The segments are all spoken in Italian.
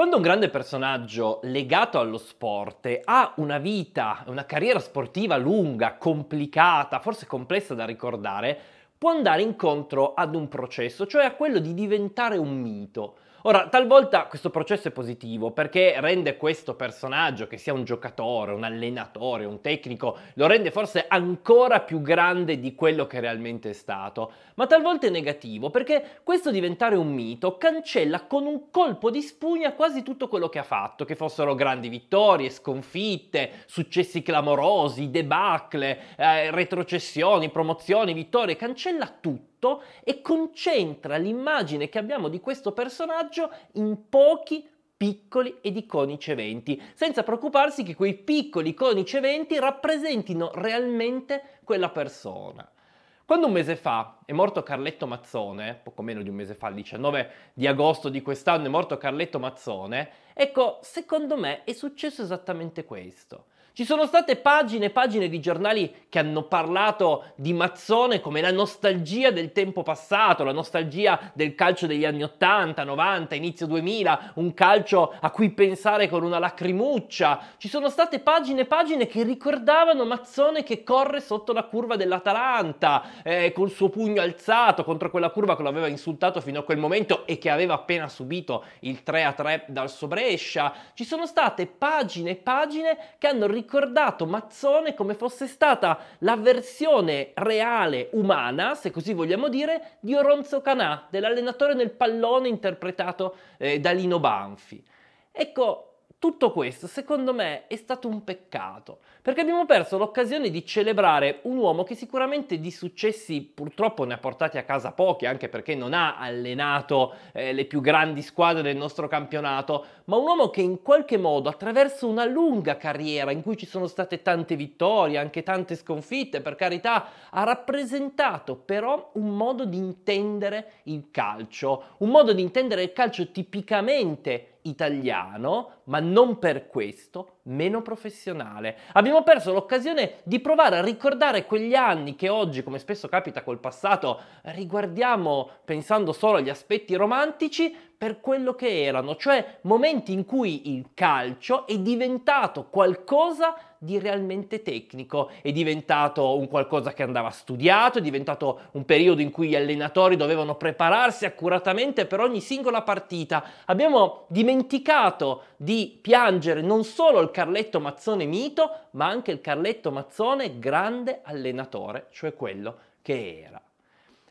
Quando un grande personaggio legato allo sport ha una vita, una carriera sportiva lunga, complicata, forse complessa da ricordare, può andare incontro ad un processo, cioè a quello di diventare un mito. Ora, talvolta questo processo è positivo perché rende questo personaggio, che sia un giocatore, un allenatore, un tecnico, lo rende forse ancora più grande di quello che realmente è stato, ma talvolta è negativo perché questo diventare un mito cancella con un colpo di spugna quasi tutto quello che ha fatto, che fossero grandi vittorie, sconfitte, successi clamorosi, debacle, eh, retrocessioni, promozioni, vittorie, cancella tutto tutto e concentra l'immagine che abbiamo di questo personaggio in pochi piccoli ed iconici eventi, senza preoccuparsi che quei piccoli iconici eventi rappresentino realmente quella persona. Quando un mese fa è morto Carletto Mazzone, poco meno di un mese fa, il 19 di agosto di quest'anno è morto Carletto Mazzone, ecco, secondo me è successo esattamente questo. Ci sono state pagine e pagine di giornali che hanno parlato di Mazzone come la nostalgia del tempo passato, la nostalgia del calcio degli anni 80, 90, inizio 2000, un calcio a cui pensare con una lacrimuccia. Ci sono state pagine e pagine che ricordavano Mazzone che corre sotto la curva dell'Atalanta, eh, col suo pugno alzato contro quella curva che lo aveva insultato fino a quel momento e che aveva appena subito il 3-3 dal Sobrescia. Ci sono state pagine e pagine che hanno ricordato ricordato Mazzone come fosse stata la versione reale, umana, se così vogliamo dire, di Oronzo Canà, dell'allenatore nel pallone interpretato eh, da Lino Banfi. Ecco, tutto questo secondo me è stato un peccato, perché abbiamo perso l'occasione di celebrare un uomo che sicuramente di successi purtroppo ne ha portati a casa pochi, anche perché non ha allenato eh, le più grandi squadre del nostro campionato, ma un uomo che in qualche modo attraverso una lunga carriera in cui ci sono state tante vittorie, anche tante sconfitte, per carità, ha rappresentato però un modo di intendere il calcio, un modo di intendere il calcio tipicamente italiano, ma non per questo meno professionale. Abbiamo perso l'occasione di provare a ricordare quegli anni che oggi, come spesso capita col passato, riguardiamo pensando solo agli aspetti romantici, per quello che erano, cioè momenti in cui il calcio è diventato qualcosa di realmente tecnico, è diventato un qualcosa che andava studiato, è diventato un periodo in cui gli allenatori dovevano prepararsi accuratamente per ogni singola partita. Abbiamo dimenticato di piangere non solo il Carletto Mazzone mito, ma anche il Carletto Mazzone grande allenatore, cioè quello che era.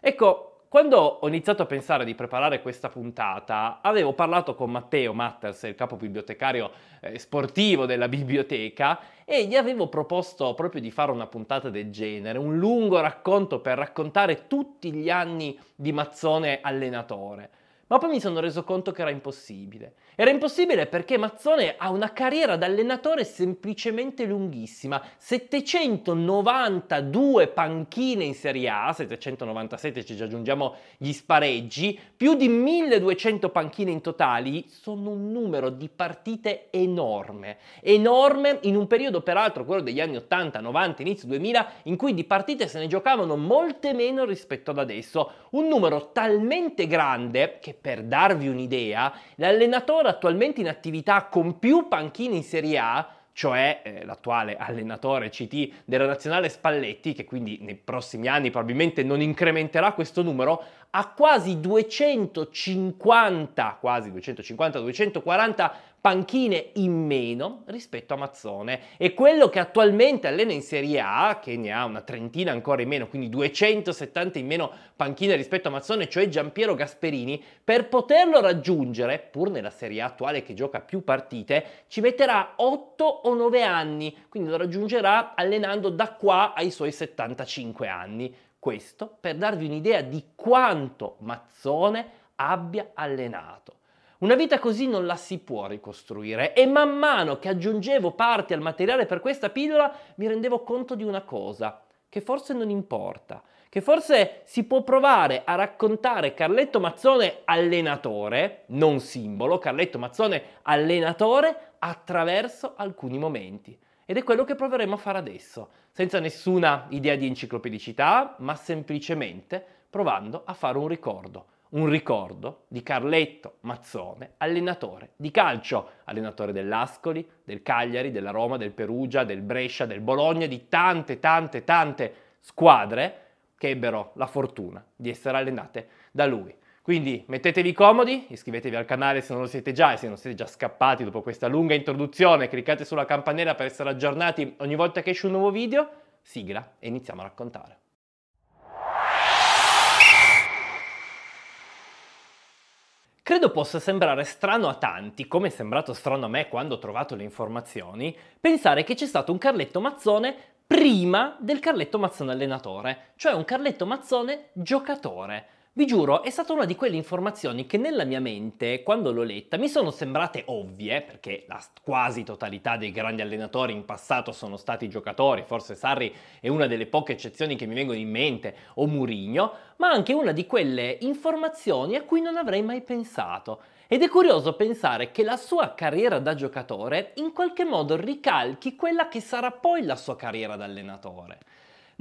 Ecco, quando ho iniziato a pensare di preparare questa puntata, avevo parlato con Matteo Matters, il capo bibliotecario eh, sportivo della biblioteca, e gli avevo proposto proprio di fare una puntata del genere, un lungo racconto per raccontare tutti gli anni di Mazzone allenatore. Ma poi mi sono reso conto che era impossibile. Era impossibile perché Mazzone ha una carriera da allenatore semplicemente lunghissima. 792 panchine in Serie A, 797 ci aggiungiamo gli spareggi, più di 1200 panchine in totali, sono un numero di partite enorme. Enorme in un periodo peraltro, quello degli anni 80, 90, inizio 2000, in cui di partite se ne giocavano molte meno rispetto ad adesso. Un numero talmente grande che per darvi un'idea, l'allenatore attualmente in attività con più panchine in Serie A cioè eh, l'attuale allenatore CT della nazionale Spalletti, che quindi nei prossimi anni probabilmente non incrementerà questo numero, ha quasi 250, quasi 250-240 panchine in meno rispetto a Mazzone e quello che attualmente allena in Serie A, che ne ha una trentina ancora in meno, quindi 270 in meno panchine rispetto a Mazzone, cioè Giampiero Gasperini, per poterlo raggiungere, pur nella Serie A attuale che gioca più partite, ci metterà 8 o 9 anni, quindi lo raggiungerà allenando da qua ai suoi 75 anni. Questo per darvi un'idea di quanto Mazzone abbia allenato. Una vita così non la si può ricostruire e man mano che aggiungevo parti al materiale per questa pillola mi rendevo conto di una cosa, che forse non importa, che forse si può provare a raccontare Carletto Mazzone allenatore, non simbolo, Carletto Mazzone allenatore attraverso alcuni momenti. Ed è quello che proveremo a fare adesso, senza nessuna idea di enciclopedicità, ma semplicemente provando a fare un ricordo un ricordo di Carletto Mazzone, allenatore di calcio, allenatore dell'Ascoli, del Cagliari, della Roma, del Perugia, del Brescia, del Bologna, di tante, tante, tante squadre che ebbero la fortuna di essere allenate da lui. Quindi mettetevi comodi, iscrivetevi al canale se non lo siete già e se non siete già scappati dopo questa lunga introduzione, cliccate sulla campanella per essere aggiornati ogni volta che esce un nuovo video, sigla e iniziamo a raccontare. Credo possa sembrare strano a tanti, come è sembrato strano a me quando ho trovato le informazioni, pensare che c'è stato un Carletto Mazzone prima del Carletto Mazzone allenatore, cioè un Carletto Mazzone giocatore. Vi giuro, è stata una di quelle informazioni che nella mia mente, quando l'ho letta, mi sono sembrate ovvie, perché la quasi totalità dei grandi allenatori in passato sono stati giocatori, forse Sarri è una delle poche eccezioni che mi vengono in mente, o Murigno, ma anche una di quelle informazioni a cui non avrei mai pensato. Ed è curioso pensare che la sua carriera da giocatore in qualche modo ricalchi quella che sarà poi la sua carriera da allenatore.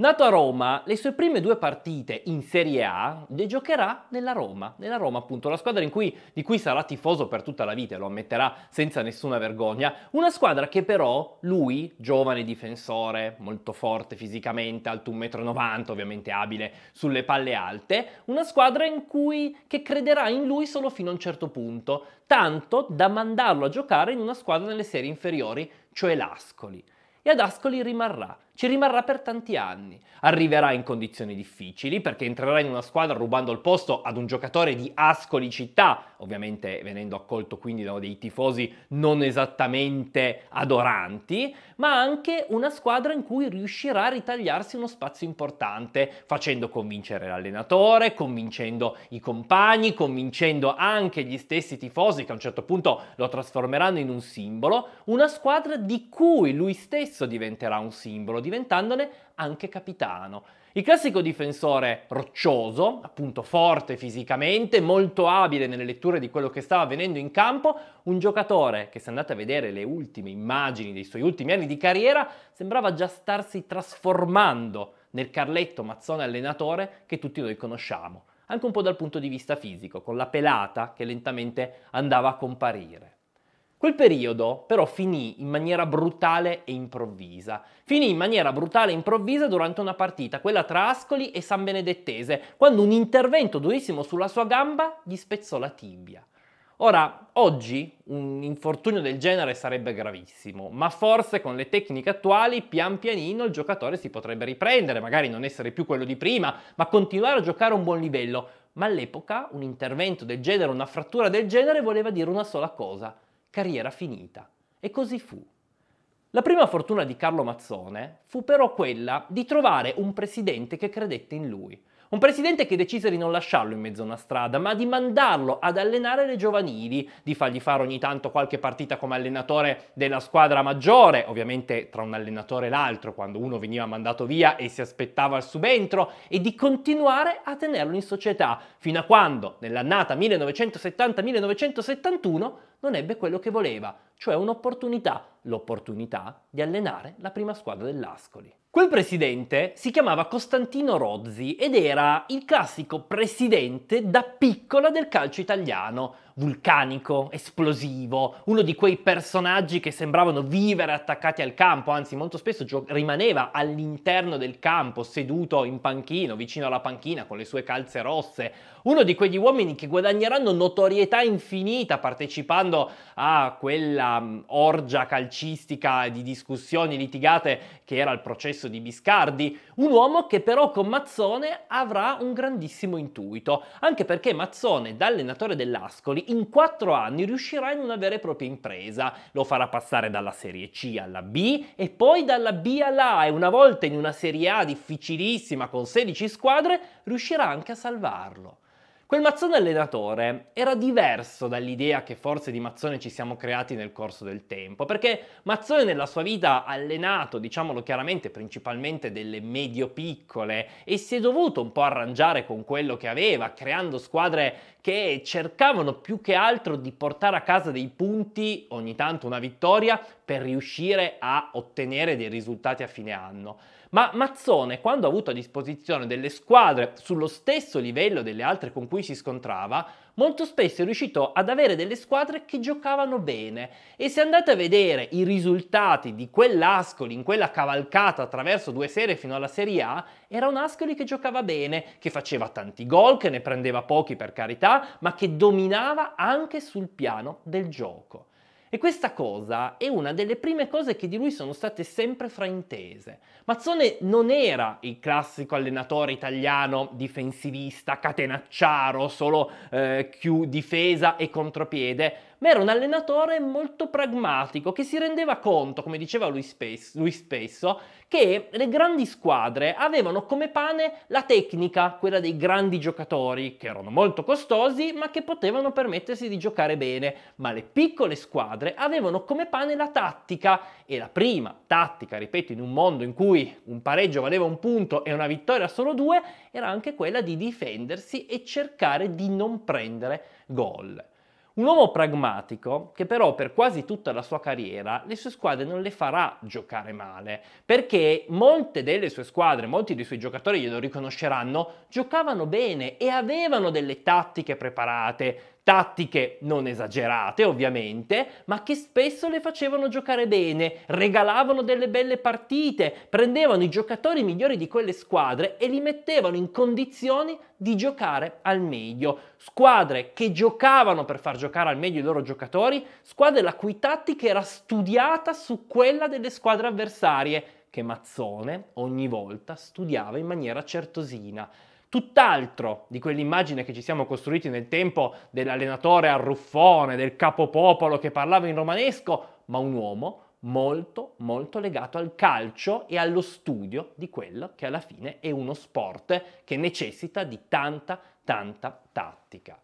Nato a Roma, le sue prime due partite in Serie A le giocherà nella Roma, nella Roma appunto, la squadra cui, di cui sarà tifoso per tutta la vita, lo ammetterà senza nessuna vergogna, una squadra che però lui, giovane difensore, molto forte fisicamente, alto 1,90 m, ovviamente abile sulle palle alte, una squadra in cui, che crederà in lui solo fino a un certo punto, tanto da mandarlo a giocare in una squadra nelle serie inferiori, cioè l'Ascoli. E ad Ascoli rimarrà ci rimarrà per tanti anni. Arriverà in condizioni difficili perché entrerà in una squadra rubando il posto ad un giocatore di Ascoli città, ovviamente venendo accolto quindi da dei tifosi non esattamente adoranti, ma anche una squadra in cui riuscirà a ritagliarsi uno spazio importante, facendo convincere l'allenatore, convincendo i compagni, convincendo anche gli stessi tifosi che a un certo punto lo trasformeranno in un simbolo, una squadra di cui lui stesso diventerà un simbolo, diventandone anche capitano. Il classico difensore roccioso, appunto forte fisicamente, molto abile nelle letture di quello che stava avvenendo in campo, un giocatore che se andate a vedere le ultime immagini dei suoi ultimi anni di carriera sembrava già starsi trasformando nel Carletto Mazzone allenatore che tutti noi conosciamo, anche un po' dal punto di vista fisico, con la pelata che lentamente andava a comparire. Quel periodo però finì in maniera brutale e improvvisa. Finì in maniera brutale e improvvisa durante una partita, quella tra Ascoli e San Benedettese, quando un intervento durissimo sulla sua gamba gli spezzò la tibia. Ora, oggi un infortunio del genere sarebbe gravissimo, ma forse con le tecniche attuali pian pianino il giocatore si potrebbe riprendere, magari non essere più quello di prima, ma continuare a giocare a un buon livello. Ma all'epoca un intervento del genere, una frattura del genere voleva dire una sola cosa, carriera finita. E così fu. La prima fortuna di Carlo Mazzone fu però quella di trovare un presidente che credette in lui, un presidente che decise di non lasciarlo in mezzo a una strada, ma di mandarlo ad allenare le giovanili, di fargli fare ogni tanto qualche partita come allenatore della squadra maggiore, ovviamente tra un allenatore e l'altro, quando uno veniva mandato via e si aspettava il subentro, e di continuare a tenerlo in società, fino a quando, nell'annata 1970-1971, non ebbe quello che voleva, cioè un'opportunità, l'opportunità di allenare la prima squadra dell'Ascoli. Quel presidente si chiamava Costantino Rozzi ed era il classico presidente da piccola del calcio italiano, vulcanico, esplosivo, uno di quei personaggi che sembravano vivere attaccati al campo, anzi molto spesso gio- rimaneva all'interno del campo, seduto in panchino, vicino alla panchina con le sue calze rosse, uno di quegli uomini che guadagneranno notorietà infinita partecipando a quella um, orgia calcistica di discussioni litigate che era il processo di Biscardi, un uomo che però con Mazzone avrà un grandissimo intuito, anche perché Mazzone, da allenatore dell'Ascoli, in quattro anni riuscirà in una vera e propria impresa. Lo farà passare dalla serie C alla B e poi dalla B alla A e una volta in una serie A difficilissima con 16 squadre riuscirà anche a salvarlo. Quel mazzone allenatore era diverso dall'idea che forse di mazzone ci siamo creati nel corso del tempo, perché mazzone nella sua vita ha allenato, diciamolo chiaramente, principalmente delle medio-piccole e si è dovuto un po' arrangiare con quello che aveva, creando squadre che cercavano più che altro di portare a casa dei punti, ogni tanto una vittoria, per riuscire a ottenere dei risultati a fine anno. Ma Mazzone, quando ha avuto a disposizione delle squadre sullo stesso livello delle altre con cui si scontrava, molto spesso è riuscito ad avere delle squadre che giocavano bene e se andate a vedere i risultati di quell'Ascoli in quella cavalcata attraverso due serie fino alla Serie A, era un Ascoli che giocava bene, che faceva tanti gol, che ne prendeva pochi per carità, ma che dominava anche sul piano del gioco. E questa cosa è una delle prime cose che di lui sono state sempre fraintese. Mazzone non era il classico allenatore italiano difensivista, catenacciaro, solo eh, più difesa e contropiede, ma era un allenatore molto pragmatico che si rendeva conto, come diceva lui, spes- lui spesso, che le grandi squadre avevano come pane la tecnica, quella dei grandi giocatori, che erano molto costosi ma che potevano permettersi di giocare bene, ma le piccole squadre avevano come pane la tattica e la prima tattica, ripeto, in un mondo in cui un pareggio valeva un punto e una vittoria solo due, era anche quella di difendersi e cercare di non prendere gol. Un uomo pragmatico che però per quasi tutta la sua carriera le sue squadre non le farà giocare male, perché molte delle sue squadre, molti dei suoi giocatori glielo riconosceranno, giocavano bene e avevano delle tattiche preparate, tattiche non esagerate ovviamente, ma che spesso le facevano giocare bene, regalavano delle belle partite, prendevano i giocatori migliori di quelle squadre e li mettevano in condizioni di giocare al meglio. Squadre che giocavano per far giocare al meglio i loro giocatori, squadre la cui tattica era studiata su quella delle squadre avversarie, che Mazzone ogni volta studiava in maniera certosina tutt'altro di quell'immagine che ci siamo costruiti nel tempo dell'allenatore arruffone, del capopopolo che parlava in romanesco, ma un uomo molto molto legato al calcio e allo studio di quello che alla fine è uno sport che necessita di tanta tanta tattica.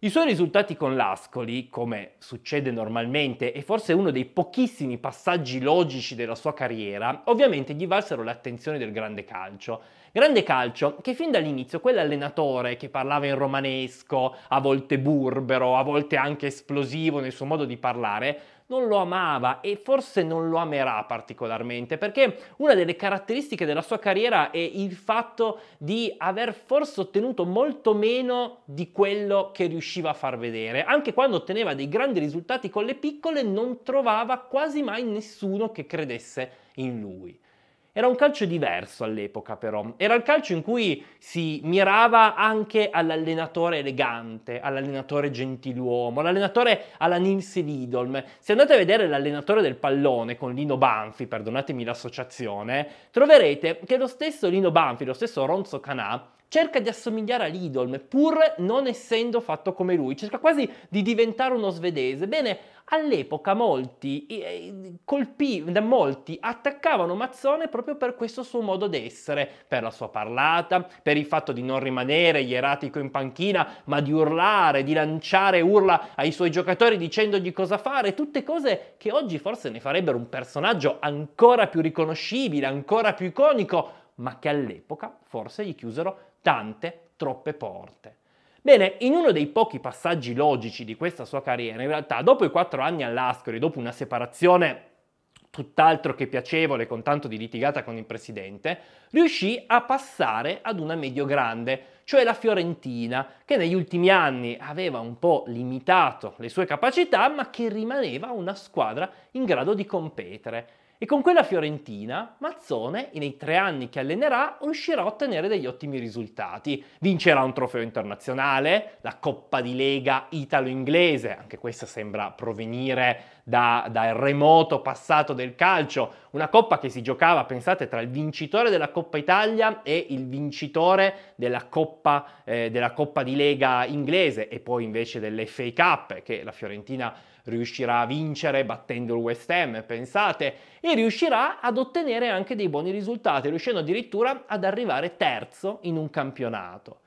I suoi risultati con l'Ascoli, come succede normalmente e forse uno dei pochissimi passaggi logici della sua carriera, ovviamente gli valsero l'attenzione del grande calcio Grande calcio che fin dall'inizio quell'allenatore che parlava in romanesco, a volte burbero, a volte anche esplosivo nel suo modo di parlare, non lo amava e forse non lo amerà particolarmente perché una delle caratteristiche della sua carriera è il fatto di aver forse ottenuto molto meno di quello che riusciva a far vedere. Anche quando otteneva dei grandi risultati con le piccole non trovava quasi mai nessuno che credesse in lui. Era un calcio diverso all'epoca però, era il calcio in cui si mirava anche all'allenatore elegante, all'allenatore gentiluomo, all'allenatore alla Nils Lidolm. Se andate a vedere l'allenatore del pallone con Lino Banfi, perdonatemi l'associazione, troverete che lo stesso Lino Banfi, lo stesso Ronzo Canà, cerca di assomigliare a Lidolm, pur non essendo fatto come lui, cerca quasi di diventare uno svedese. Bene, all'epoca molti, eh, colpì, molti attaccavano Mazzone proprio per questo suo modo d'essere, per la sua parlata, per il fatto di non rimanere ieratico in panchina, ma di urlare, di lanciare urla ai suoi giocatori dicendogli cosa fare, tutte cose che oggi forse ne farebbero un personaggio ancora più riconoscibile, ancora più iconico, ma che all'epoca forse gli chiusero tante, troppe porte. Bene, in uno dei pochi passaggi logici di questa sua carriera, in realtà, dopo i quattro anni all'Ascoli, dopo una separazione tutt'altro che piacevole con tanto di litigata con il presidente, riuscì a passare ad una medio grande, cioè la Fiorentina, che negli ultimi anni aveva un po' limitato le sue capacità, ma che rimaneva una squadra in grado di competere. E con quella fiorentina Mazzone, nei tre anni che allenerà, riuscirà a ottenere degli ottimi risultati. Vincerà un trofeo internazionale, la Coppa di Lega italo-inglese, anche questa sembra provenire da, dal remoto passato del calcio, una coppa che si giocava, pensate, tra il vincitore della Coppa Italia e il vincitore della Coppa, eh, della coppa di Lega inglese e poi invece dell'FA Cup che la Fiorentina riuscirà a vincere battendo il West Ham, pensate, e riuscirà ad ottenere anche dei buoni risultati, riuscendo addirittura ad arrivare terzo in un campionato.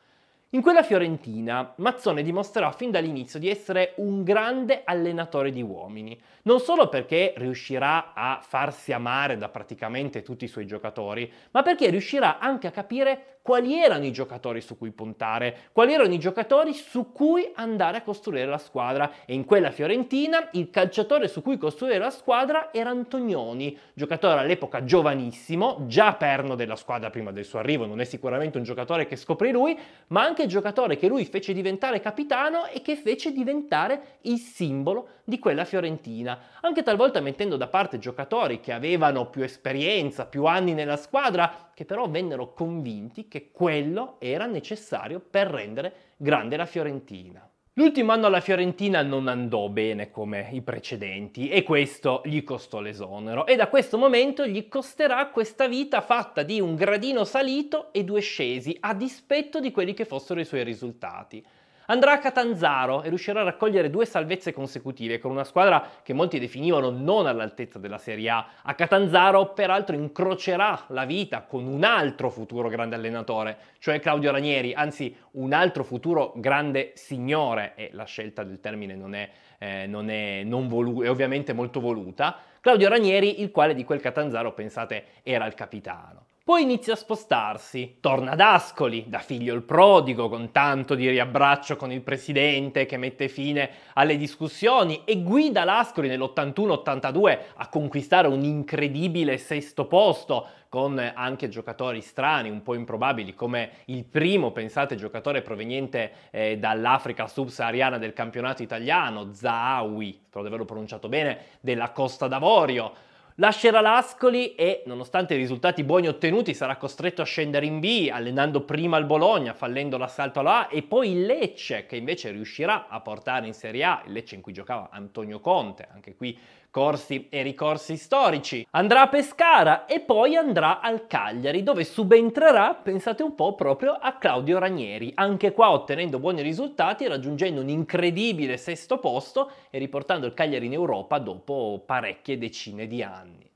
In quella Fiorentina, Mazzone dimostrerà fin dall'inizio di essere un grande allenatore di uomini, non solo perché riuscirà a farsi amare da praticamente tutti i suoi giocatori, ma perché riuscirà anche a capire quali erano i giocatori su cui puntare, quali erano i giocatori su cui andare a costruire la squadra. E in quella fiorentina il calciatore su cui costruire la squadra era Antonioni, giocatore all'epoca giovanissimo, già perno della squadra prima del suo arrivo, non è sicuramente un giocatore che scoprì lui, ma anche giocatore che lui fece diventare capitano e che fece diventare il simbolo di quella fiorentina, anche talvolta mettendo da parte giocatori che avevano più esperienza, più anni nella squadra, che però vennero convinti che quello era necessario per rendere grande la Fiorentina. L'ultimo anno alla Fiorentina non andò bene come i precedenti e questo gli costò l'esonero e da questo momento gli costerà questa vita fatta di un gradino salito e due scesi a dispetto di quelli che fossero i suoi risultati. Andrà a Catanzaro e riuscirà a raccogliere due salvezze consecutive con una squadra che molti definivano non all'altezza della Serie A. A Catanzaro peraltro incrocerà la vita con un altro futuro grande allenatore, cioè Claudio Ranieri, anzi un altro futuro grande signore e la scelta del termine non è, eh, non è, non volu- è ovviamente molto voluta. Claudio Ranieri, il quale di quel Catanzaro pensate era il capitano. Poi inizia a spostarsi, torna ad Ascoli, da figlio il prodigo, con tanto di riabbraccio con il presidente che mette fine alle discussioni e guida l'Ascoli nell'81-82 a conquistare un incredibile sesto posto, con anche giocatori strani, un po' improbabili, come il primo, pensate, giocatore proveniente eh, dall'Africa subsahariana del campionato italiano, Zahawi, spero di averlo pronunciato bene, della Costa d'Avorio Lascerà l'Ascoli e, nonostante i risultati buoni ottenuti, sarà costretto a scendere in B, allenando prima il Bologna, fallendo l'assalto alla A, e poi il Lecce, che invece riuscirà a portare in Serie A, il Lecce in cui giocava Antonio Conte, anche qui corsi e ricorsi storici, andrà a Pescara e poi andrà al Cagliari dove subentrerà, pensate un po', proprio a Claudio Ranieri, anche qua ottenendo buoni risultati, raggiungendo un incredibile sesto posto e riportando il Cagliari in Europa dopo parecchie decine di anni.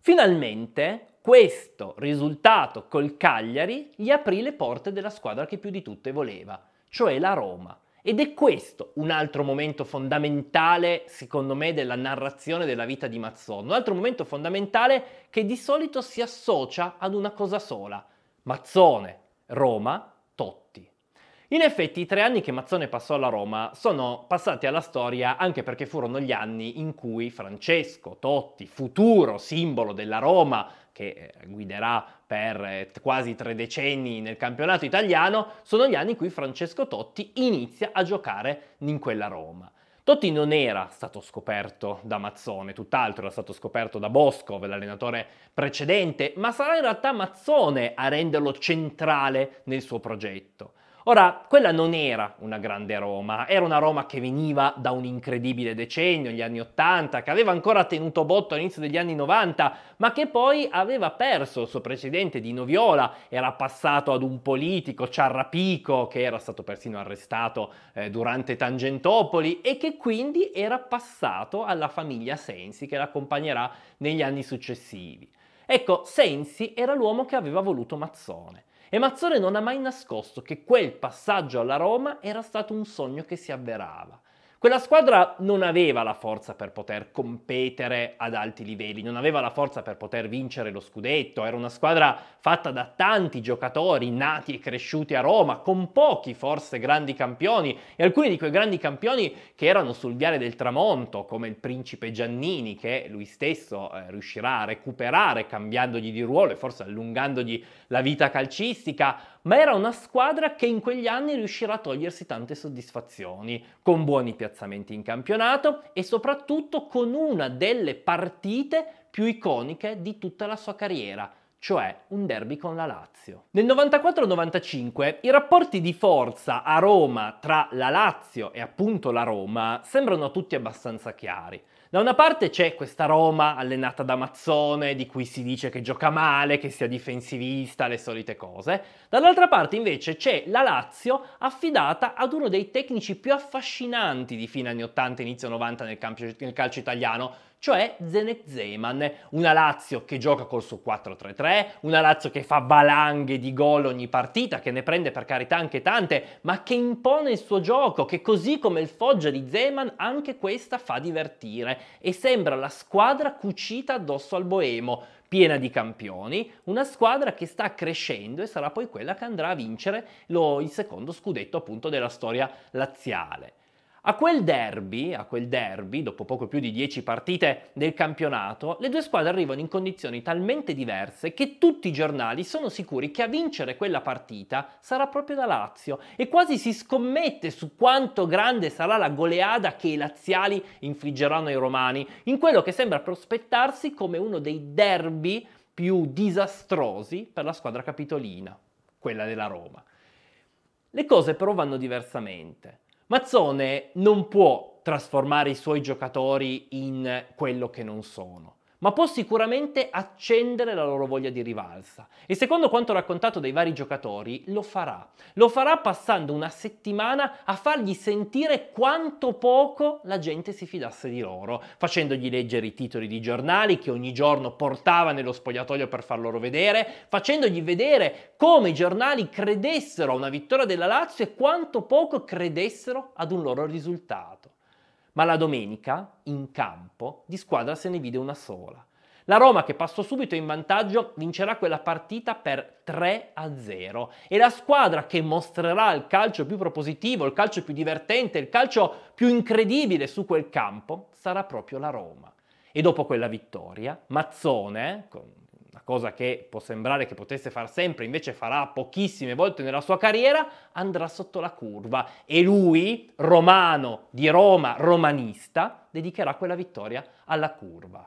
Finalmente questo risultato col Cagliari gli aprì le porte della squadra che più di tutte voleva, cioè la Roma. Ed è questo un altro momento fondamentale, secondo me, della narrazione della vita di Mazzon. Un altro momento fondamentale che di solito si associa ad una cosa sola. Mazzone, Roma, Totti. In effetti i tre anni che Mazzone passò alla Roma sono passati alla storia anche perché furono gli anni in cui Francesco, Totti, futuro simbolo della Roma, che eh, guiderà per eh, quasi tre decenni nel campionato italiano, sono gli anni in cui Francesco Totti inizia a giocare in quella Roma. Totti non era stato scoperto da Mazzone, tutt'altro era stato scoperto da Bosco, l'allenatore precedente, ma sarà in realtà Mazzone a renderlo centrale nel suo progetto. Ora, quella non era una grande Roma, era una Roma che veniva da un incredibile decennio, gli anni 80, che aveva ancora tenuto botto all'inizio degli anni 90, ma che poi aveva perso il suo precedente di Noviola, era passato ad un politico, Ciarrapico, che era stato persino arrestato eh, durante Tangentopoli e che quindi era passato alla famiglia Sensi che l'accompagnerà negli anni successivi. Ecco, Sensi era l'uomo che aveva voluto Mazzone. E Mazzone non ha mai nascosto che quel passaggio alla Roma era stato un sogno che si avverava. Quella squadra non aveva la forza per poter competere ad alti livelli, non aveva la forza per poter vincere lo scudetto, era una squadra fatta da tanti giocatori nati e cresciuti a Roma, con pochi forse grandi campioni e alcuni di quei grandi campioni che erano sul viale del tramonto, come il principe Giannini che lui stesso eh, riuscirà a recuperare cambiandogli di ruolo e forse allungandogli la vita calcistica, ma era una squadra che in quegli anni riuscirà a togliersi tante soddisfazioni, con buoni piazzamenti in campionato e soprattutto con una delle partite più iconiche di tutta la sua carriera, cioè un derby con la Lazio. Nel 94-95 i rapporti di forza a Roma tra la Lazio e appunto la Roma sembrano tutti abbastanza chiari. Da una parte c'è questa Roma allenata da Mazzone, di cui si dice che gioca male, che sia difensivista, le solite cose. Dall'altra parte invece c'è la Lazio affidata ad uno dei tecnici più affascinanti di fine anni 80 inizio 90 nel, camp- nel calcio italiano, cioè Zenek Zeman, una Lazio che gioca col suo 4-3-3, una Lazio che fa valanghe di gol ogni partita, che ne prende per carità anche tante, ma che impone il suo gioco, che così come il Foggia di Zeman anche questa fa divertire e sembra la squadra cucita addosso al Boemo, piena di campioni, una squadra che sta crescendo e sarà poi quella che andrà a vincere lo, il secondo scudetto appunto della storia laziale. A quel, derby, a quel derby, dopo poco più di 10 partite del campionato, le due squadre arrivano in condizioni talmente diverse che tutti i giornali sono sicuri che a vincere quella partita sarà proprio la Lazio e quasi si scommette su quanto grande sarà la goleada che i laziali infliggeranno ai romani in quello che sembra prospettarsi come uno dei derby più disastrosi per la squadra capitolina, quella della Roma. Le cose però vanno diversamente. Mazzone non può trasformare i suoi giocatori in quello che non sono ma può sicuramente accendere la loro voglia di rivalsa. E secondo quanto raccontato dai vari giocatori, lo farà. Lo farà passando una settimana a fargli sentire quanto poco la gente si fidasse di loro, facendogli leggere i titoli di giornali che ogni giorno portava nello spogliatoio per far loro vedere, facendogli vedere come i giornali credessero a una vittoria della Lazio e quanto poco credessero ad un loro risultato ma la domenica, in campo, di squadra se ne vide una sola. La Roma, che passò subito in vantaggio, vincerà quella partita per 3 0 e la squadra che mostrerà il calcio più propositivo, il calcio più divertente, il calcio più incredibile su quel campo sarà proprio la Roma. E dopo quella vittoria, Mazzone, con una cosa che può sembrare che potesse far sempre, invece farà pochissime volte nella sua carriera, andrà sotto la curva e lui, romano di Roma, romanista, dedicherà quella vittoria alla curva.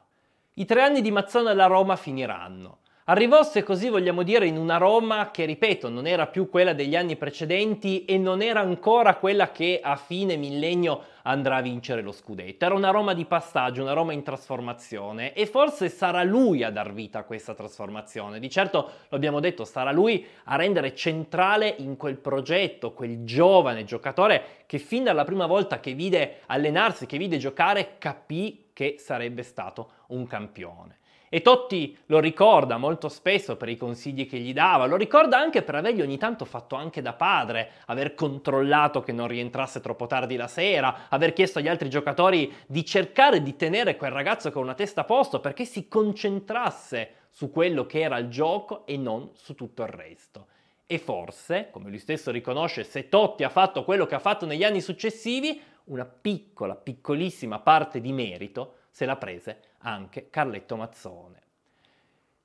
I tre anni di Mazzone alla Roma finiranno. Arrivò, se così vogliamo dire, in una Roma che, ripeto, non era più quella degli anni precedenti e non era ancora quella che a fine millennio andrà a vincere lo scudetto. Era una Roma di passaggio, una Roma in trasformazione e forse sarà lui a dar vita a questa trasformazione. Di certo, lo abbiamo detto, sarà lui a rendere centrale in quel progetto quel giovane giocatore che fin dalla prima volta che vide allenarsi, che vide giocare, capì che sarebbe stato un campione. E Totti lo ricorda molto spesso per i consigli che gli dava, lo ricorda anche per avergli ogni tanto fatto anche da padre, aver controllato che non rientrasse troppo tardi la sera, aver chiesto agli altri giocatori di cercare di tenere quel ragazzo con una testa a posto perché si concentrasse su quello che era il gioco e non su tutto il resto. E forse, come lui stesso riconosce, se Totti ha fatto quello che ha fatto negli anni successivi, una piccola, piccolissima parte di merito se la prese anche Carletto Mazzone.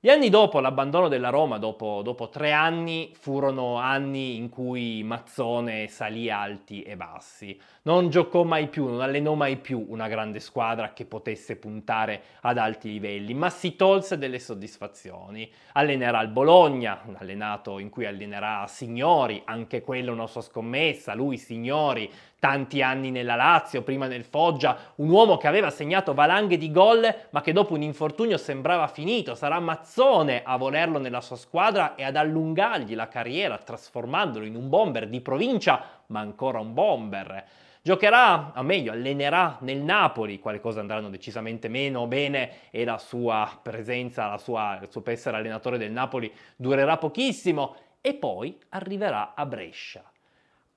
Gli anni dopo l'abbandono della Roma, dopo, dopo, tre anni, furono anni in cui Mazzone salì alti e bassi. Non giocò mai più, non allenò mai più una grande squadra che potesse puntare ad alti livelli, ma si tolse delle soddisfazioni. Allenerà il Bologna, un allenato in cui allenerà Signori, anche quella una sua scommessa, lui Signori, tanti anni nella Lazio, prima nel Foggia, un uomo che aveva segnato valanghe di gol ma che dopo un infortunio sembrava finito. Sarà Mazzone a volerlo nella sua squadra e ad allungargli la carriera trasformandolo in un bomber di provincia, ma ancora un bomber. Giocherà, o meglio, allenerà nel Napoli, quale cose andranno decisamente meno bene e la sua presenza, la sua, il suo essere allenatore del Napoli durerà pochissimo e poi arriverà a Brescia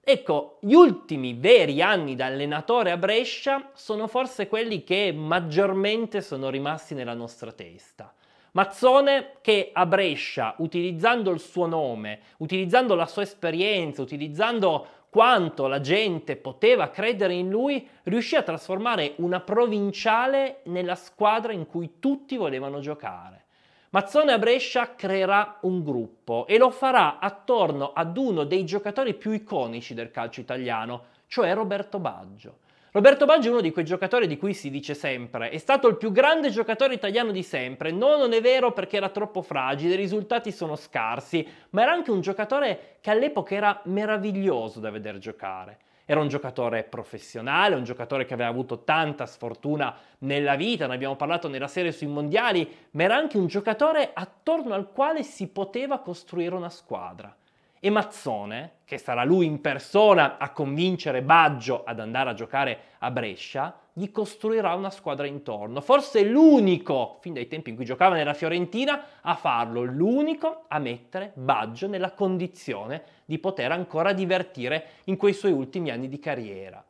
Ecco, gli ultimi veri anni da allenatore a Brescia sono forse quelli che maggiormente sono rimasti nella nostra testa. Mazzone che a Brescia, utilizzando il suo nome, utilizzando la sua esperienza, utilizzando quanto la gente poteva credere in lui, riuscì a trasformare una provinciale nella squadra in cui tutti volevano giocare. Mazzone a Brescia creerà un gruppo e lo farà attorno ad uno dei giocatori più iconici del calcio italiano, cioè Roberto Baggio. Roberto Baggio è uno di quei giocatori di cui si dice sempre, è stato il più grande giocatore italiano di sempre, no non è vero perché era troppo fragile, i risultati sono scarsi, ma era anche un giocatore che all'epoca era meraviglioso da vedere giocare. Era un giocatore professionale, un giocatore che aveva avuto tanta sfortuna nella vita, ne abbiamo parlato nella serie sui mondiali, ma era anche un giocatore attorno al quale si poteva costruire una squadra. E Mazzone, che sarà lui in persona a convincere Baggio ad andare a giocare a Brescia, gli costruirà una squadra intorno. Forse l'unico, fin dai tempi in cui giocava nella Fiorentina, a farlo, l'unico a mettere Baggio nella condizione di poter ancora divertire in quei suoi ultimi anni di carriera.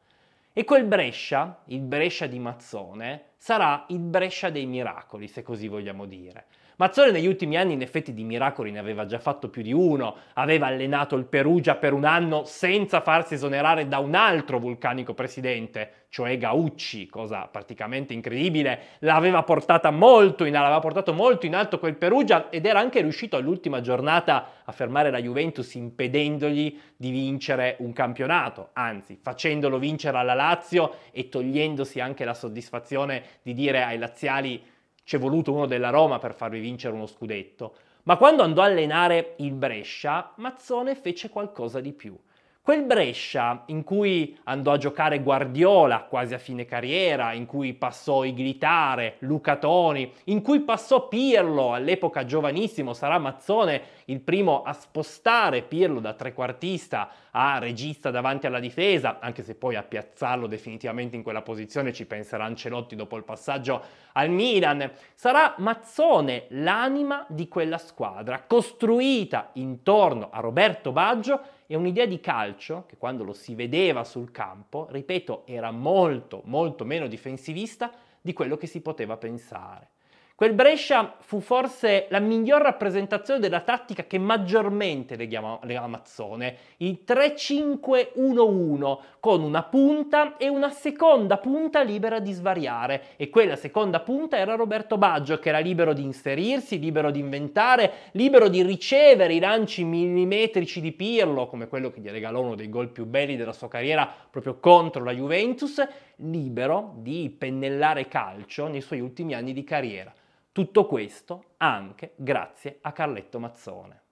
E quel Brescia, il Brescia di Mazzone, sarà il Brescia dei miracoli, se così vogliamo dire. Mazzone negli ultimi anni in effetti di miracoli ne aveva già fatto più di uno, aveva allenato il Perugia per un anno senza farsi esonerare da un altro vulcanico presidente, cioè Gaucci, cosa praticamente incredibile, l'aveva portata molto in, aveva portato molto in alto quel Perugia ed era anche riuscito all'ultima giornata a fermare la Juventus impedendogli di vincere un campionato, anzi facendolo vincere alla Lazio e togliendosi anche la soddisfazione di dire ai laziali c'è voluto uno della Roma per farvi vincere uno scudetto, ma quando andò a allenare il Brescia, Mazzone fece qualcosa di più. Quel Brescia in cui andò a giocare Guardiola quasi a fine carriera, in cui passò Iglitare, Luca Toni, in cui passò Pirlo, all'epoca giovanissimo, sarà Mazzone il primo a spostare Pirlo da trequartista a regista davanti alla difesa, anche se poi a piazzarlo definitivamente in quella posizione ci penserà Ancelotti dopo il passaggio al Milan. Sarà Mazzone l'anima di quella squadra, costruita intorno a Roberto Baggio e un'idea di calcio che quando lo si vedeva sul campo, ripeto, era molto, molto meno difensivista di quello che si poteva pensare. Quel Brescia fu forse la miglior rappresentazione della tattica che maggiormente legava Mazzone, il 3-5-1-1, con una punta e una seconda punta libera di svariare. E quella seconda punta era Roberto Baggio, che era libero di inserirsi, libero di inventare, libero di ricevere i lanci millimetrici di Pirlo, come quello che gli regalò uno dei gol più belli della sua carriera proprio contro la Juventus, libero di pennellare calcio nei suoi ultimi anni di carriera. Tutto questo anche grazie a Carletto Mazzone.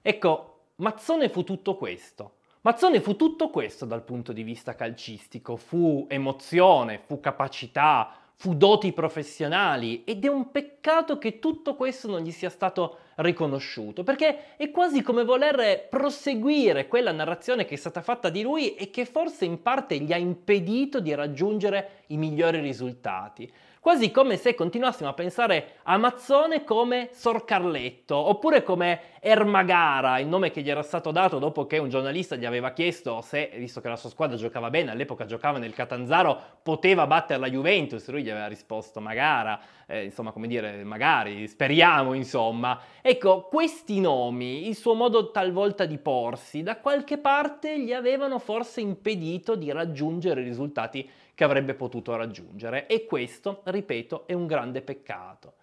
Ecco, Mazzone fu tutto questo. Mazzone fu tutto questo dal punto di vista calcistico, fu emozione, fu capacità, fu doti professionali ed è un peccato che tutto questo non gli sia stato riconosciuto, perché è quasi come voler proseguire quella narrazione che è stata fatta di lui e che forse in parte gli ha impedito di raggiungere i migliori risultati quasi come se continuassimo a pensare a Mazzone come Sor Carletto, oppure come Ermagara, il nome che gli era stato dato dopo che un giornalista gli aveva chiesto se, visto che la sua squadra giocava bene, all'epoca giocava nel Catanzaro, poteva battere la Juventus, lui gli aveva risposto Magara, eh, insomma come dire, magari, speriamo insomma. Ecco, questi nomi, il suo modo talvolta di porsi, da qualche parte gli avevano forse impedito di raggiungere i risultati che avrebbe potuto raggiungere e questo ripeto, è un grande peccato.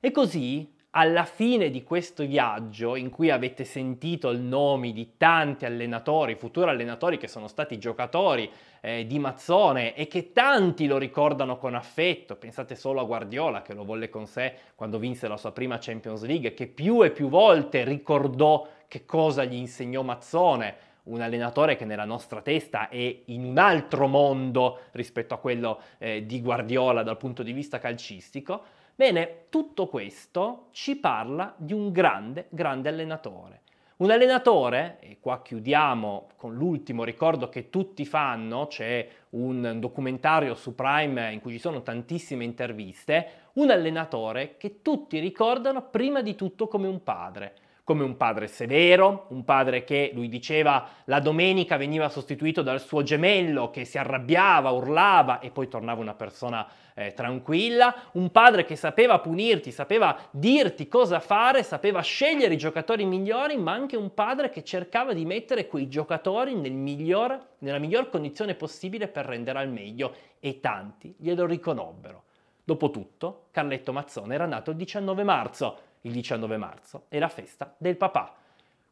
E così, alla fine di questo viaggio, in cui avete sentito il nome di tanti allenatori, futuri allenatori che sono stati giocatori eh, di Mazzone e che tanti lo ricordano con affetto, pensate solo a Guardiola che lo volle con sé quando vinse la sua prima Champions League, che più e più volte ricordò che cosa gli insegnò Mazzone, un allenatore che nella nostra testa è in un altro mondo rispetto a quello eh, di Guardiola dal punto di vista calcistico. Bene, tutto questo ci parla di un grande, grande allenatore. Un allenatore, e qua chiudiamo con l'ultimo ricordo che tutti fanno, c'è un documentario su Prime in cui ci sono tantissime interviste, un allenatore che tutti ricordano prima di tutto come un padre, come un padre severo, un padre che, lui diceva, la domenica veniva sostituito dal suo gemello che si arrabbiava, urlava e poi tornava una persona eh, tranquilla, un padre che sapeva punirti, sapeva dirti cosa fare, sapeva scegliere i giocatori migliori, ma anche un padre che cercava di mettere quei giocatori nel miglior, nella miglior condizione possibile per rendere al meglio e tanti glielo riconobbero. Dopotutto, Carletto Mazzone era nato il 19 marzo, il 19 marzo è la festa del papà.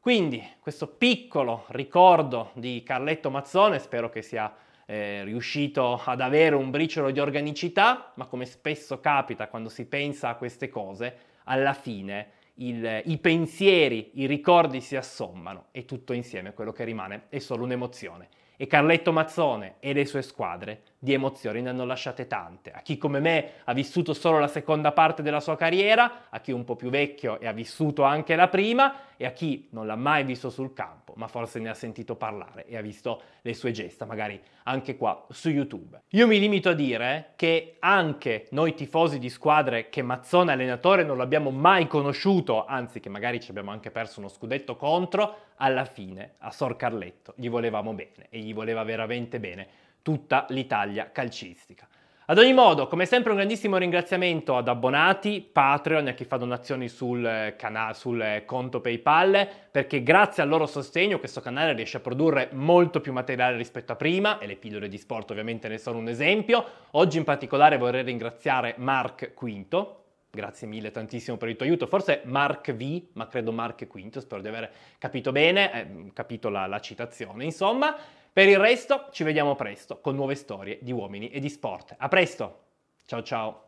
Quindi questo piccolo ricordo di Carletto Mazzone, spero che sia eh, riuscito ad avere un briciolo di organicità, ma come spesso capita quando si pensa a queste cose, alla fine il, i pensieri, i ricordi si assommano e tutto insieme quello che rimane è solo un'emozione. E Carletto Mazzone e le sue squadre di emozioni, ne hanno lasciate tante. A chi come me ha vissuto solo la seconda parte della sua carriera, a chi un po' più vecchio e ha vissuto anche la prima, e a chi non l'ha mai visto sul campo, ma forse ne ha sentito parlare e ha visto le sue gesta, magari anche qua su YouTube. Io mi limito a dire che anche noi tifosi di squadre che Mazzone allenatore non l'abbiamo mai conosciuto, anzi che magari ci abbiamo anche perso uno scudetto contro, alla fine a Sor Carletto gli volevamo bene e gli voleva veramente bene tutta l'Italia calcistica. Ad ogni modo, come sempre un grandissimo ringraziamento ad abbonati, Patreon e a chi fa donazioni sul, eh, cana- sul eh, conto PayPal, perché grazie al loro sostegno questo canale riesce a produrre molto più materiale rispetto a prima e le pillole di sport ovviamente ne sono un esempio. Oggi in particolare vorrei ringraziare Mark Quinto, grazie mille tantissimo per il tuo aiuto, forse Mark V, ma credo Mark Quinto, spero di aver capito bene, eh, capito la, la citazione, insomma. Per il resto ci vediamo presto con nuove storie di uomini e di sport. A presto! Ciao ciao!